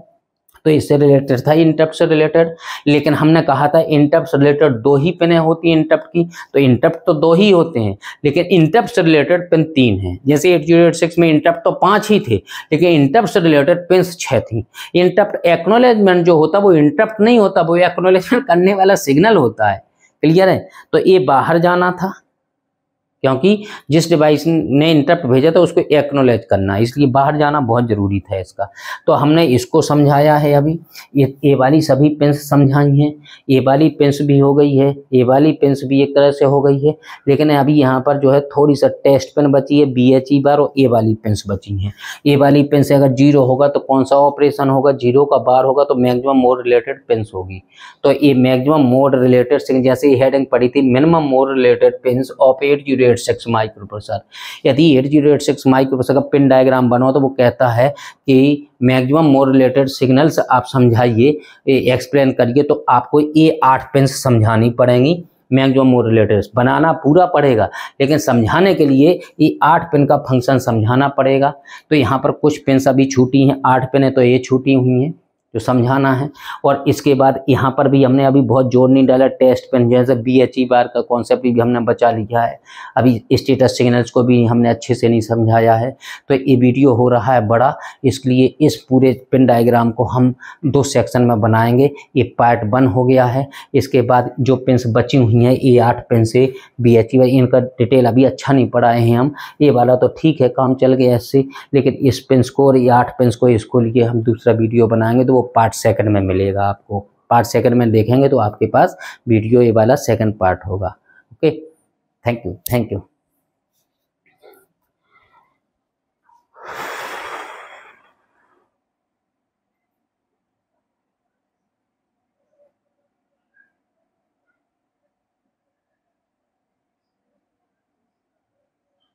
तो इससे रिलेटेड था इंटरप्ट से रिलेटेड लेकिन हमने कहा था इंटरप्ट रिलेटेड दो ही पिने होती हैं इंटरप्ट की तो इंटरप्ट तो दो ही होते हैं लेकिन इंटरप्ट से रिलेटेड पिन तीन हैं जैसे एट जीरो एट सिक्स में इंटरप्ट तो पांच ही थे लेकिन इंटरप्ट से रिलेटेड पिन छह थी इंटरप्ट एक्नोलेजमेंट जो होता वो इंटरप्ट नहीं होता वो एक्नोलेजमेंट करने वाला सिग्नल होता है क्लियर है तो ये बाहर जाना था क्योंकि जिस डिवाइस ने इंटरप्ट भेजा था उसको एक्नोलेज करना इसलिए बाहर जाना बहुत ज़रूरी था इसका तो हमने इसको समझाया है अभी ये ए वाली सभी पेंस समझाई हैं ए वाली पेंस भी हो गई है ए वाली पेंस भी एक तरह से हो गई है लेकिन अभी यहाँ पर जो है थोड़ी सा टेस्ट पेन बची है बी एच ई बार और ए वाली पेंस बची हैं ए वाली पेंस अगर जीरो होगा तो कौन सा ऑपरेशन होगा जीरो का बार होगा तो मैक्सिमम मोड रिलेटेड पेंस होगी तो ये मैक्सिमम मोड रिलेटेड जैसे हेडिंग पड़ी थी minimum mode related pins operate zero zero eight six microprocessor यदि eight zero eight six microprocessor का पिन डायग्राम बनाओ तो वो कहता है कि मैक्सिमम मोर रिलेटेड सिग्नल्स आप समझाइए एक्सप्लेन करिए तो आपको ए आठ पिन समझानी पड़ेंगी मैक्सिमम मोर रिलेटेड बनाना पूरा पड़ेगा लेकिन समझाने के लिए ये आठ पिन का फंक्शन समझाना पड़ेगा तो यहाँ पर कुछ पिन अभी छूटी हैं आठ पिन है तो ये छूटी हुई हैं जो समझाना है और इसके बाद यहाँ पर भी हमने अभी बहुत जोर नहीं डाला टेस्ट पेन जैसे B H E e bar का कॉन्सेप्ट भी हमने बचा लिया है अभी स्टेटस सिग्नल्स को भी हमने अच्छे से नहीं समझाया है तो ये वीडियो हो रहा है बड़ा इसलिए इस पूरे पेन डायग्राम को हम दो सेक्शन में बनाएंगे ये पार्ट वन हो गया है इसके बाद जो पेंस बची हुई हैं ये आठ पेन से बी एच ई इनका डिटेल अभी अच्छा नहीं पढ़ाए हैं हम ये वाला तो ठीक है काम चल गया इससे लेकिन इस पेन्स को और ये आठ पेंस को इसको लिए हम दूसरा वीडियो बनाएंगे तो पार्ट सेकंड में मिलेगा आपको पार्ट सेकंड में देखेंगे तो आपके पास वीडियो ये वाला सेकंड पार्ट होगा okay thank you thank you